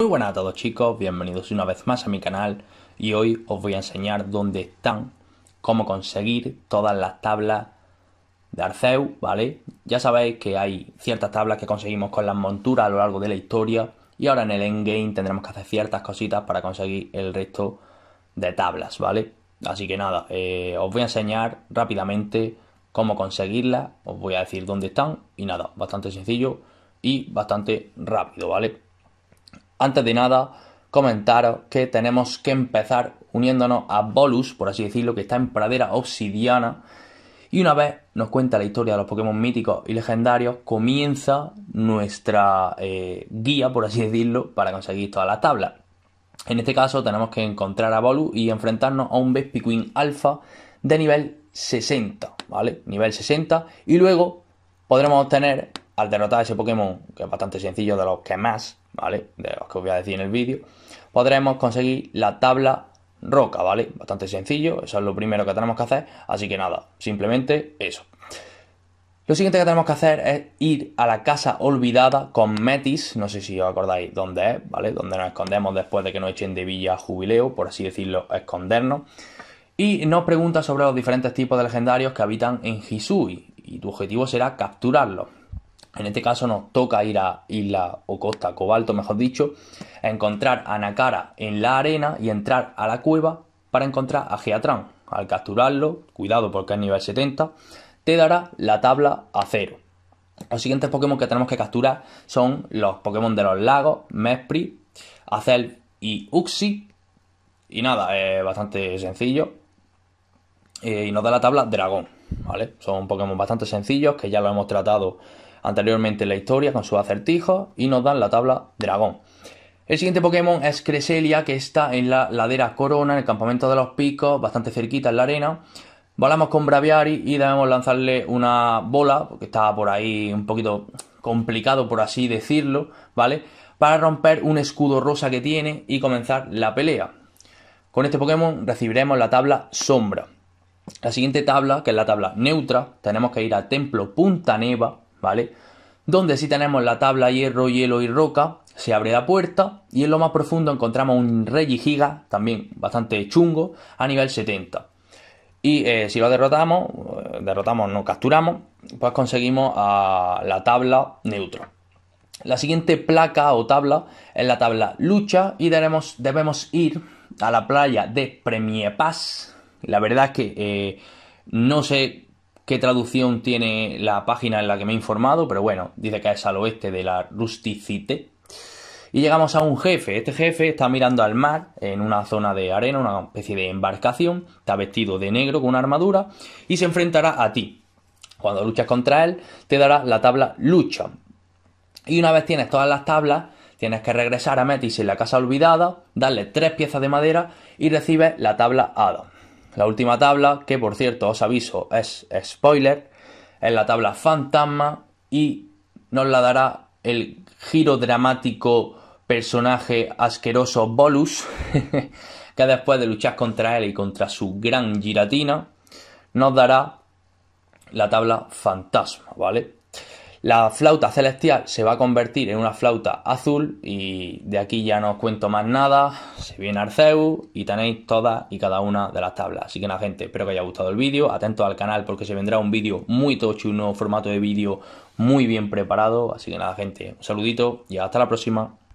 Muy buenas a todos chicos, bienvenidos una vez más a mi canal y hoy os voy a enseñar dónde están, cómo conseguir todas las tablas de Arceus, ¿vale? Ya sabéis que hay ciertas tablas que conseguimos con las monturas a lo largo de la historia y ahora en el endgame tendremos que hacer ciertas cositas para conseguir el resto de tablas, ¿vale? Así que nada, eh, os voy a enseñar rápidamente cómo conseguirlas, os voy a decir dónde están y nada, bastante sencillo y bastante rápido, ¿vale? Antes de nada, comentaros que tenemos que empezar uniéndonos a Bolus, por así decirlo, que está en pradera obsidiana. Y una vez nos cuenta la historia de los Pokémon míticos y legendarios, comienza nuestra eh, guía, por así decirlo, para conseguir toda la tabla. En este caso tenemos que encontrar a Bolus y enfrentarnos a un Vespiquín Alpha de nivel 60, ¿vale? Nivel 60 y luego podremos obtener, al derrotar a ese Pokémon, que es bastante sencillo de los que más, ¿vale? De los que os voy a decir en el vídeo, podremos conseguir la tabla roca, ¿vale? Bastante sencillo, eso es lo primero que tenemos que hacer, así que nada, simplemente eso. Lo siguiente que tenemos que hacer es ir a la casa olvidada con Metis, no sé si os acordáis dónde es, ¿vale? Donde nos escondemos después de que nos echen de Villa Jubileo, por así decirlo, escondernos. Y nos pregunta sobre los diferentes tipos de legendarios que habitan en Hisui, y tu objetivo será capturarlos. En este caso nos toca ir a Isla o Costa Cobalto, mejor dicho, a encontrar a Nakara en la arena y entrar a la cueva para encontrar a Geatran. Al capturarlo, cuidado porque es nivel 70, te dará la tabla a cero. Los siguientes Pokémon que tenemos que capturar son los Pokémon de los lagos, Mespri, Acel y Uxie. Y nada, es bastante sencillo. Eh, y nos da la tabla Dragón, ¿vale? Son Pokémon bastante sencillos que ya lo hemos tratado anteriormente en la historia con sus acertijos y nos dan la tabla dragón. El siguiente Pokémon es Creselia, que está en la ladera Corona, en el campamento de los picos, bastante cerquita en la arena. Volamos con Braviary y debemos lanzarle una bola, porque está por ahí un poquito complicado, por así decirlo, ¿vale? Para romper un escudo rosa que tiene y comenzar la pelea. Con este Pokémon recibiremos la tabla Sombra. La siguiente tabla, que es la tabla neutra, tenemos que ir al Templo Punta Neva, ¿vale? Donde si tenemos la tabla hierro, hielo y roca, se abre la puerta y en lo más profundo encontramos un rey y giga, también bastante chungo, a nivel 70. Y eh, si lo derrotamos, eh, derrotamos, no capturamos, pues conseguimos a la tabla neutra. La siguiente placa o tabla es la tabla lucha y debemos, debemos ir a la playa de Premier paz La verdad es que eh, no sé qué traducción tiene la página en la que me he informado, pero bueno, dice que es al oeste de la Rusticite. Y llegamos a un jefe. Este jefe está mirando al mar en una zona de arena, una especie de embarcación. Está vestido de negro con una armadura y se enfrentará a ti. Cuando luchas contra él, te dará la tabla lucha. Y una vez tienes todas las tablas, tienes que regresar a Metis en la casa olvidada, darle tres piezas de madera y recibes la tabla Adam. La última tabla, que por cierto os aviso es spoiler, es la tabla fantasma y nos la dará el giro dramático personaje asqueroso Bolus, que después de luchar contra él y contra su gran giratina, nos dará la tabla fantasma, ¿vale? La flauta celestial se va a convertir en una flauta azul y de aquí ya no os cuento más nada. Se viene Arceus y tenéis todas y cada una de las tablas. Así que nada gente, espero que haya gustado el vídeo. Atentos al canal porque se vendrá un vídeo muy tocho un nuevo formato de vídeo muy bien preparado. Así que nada gente, un saludito y hasta la próxima.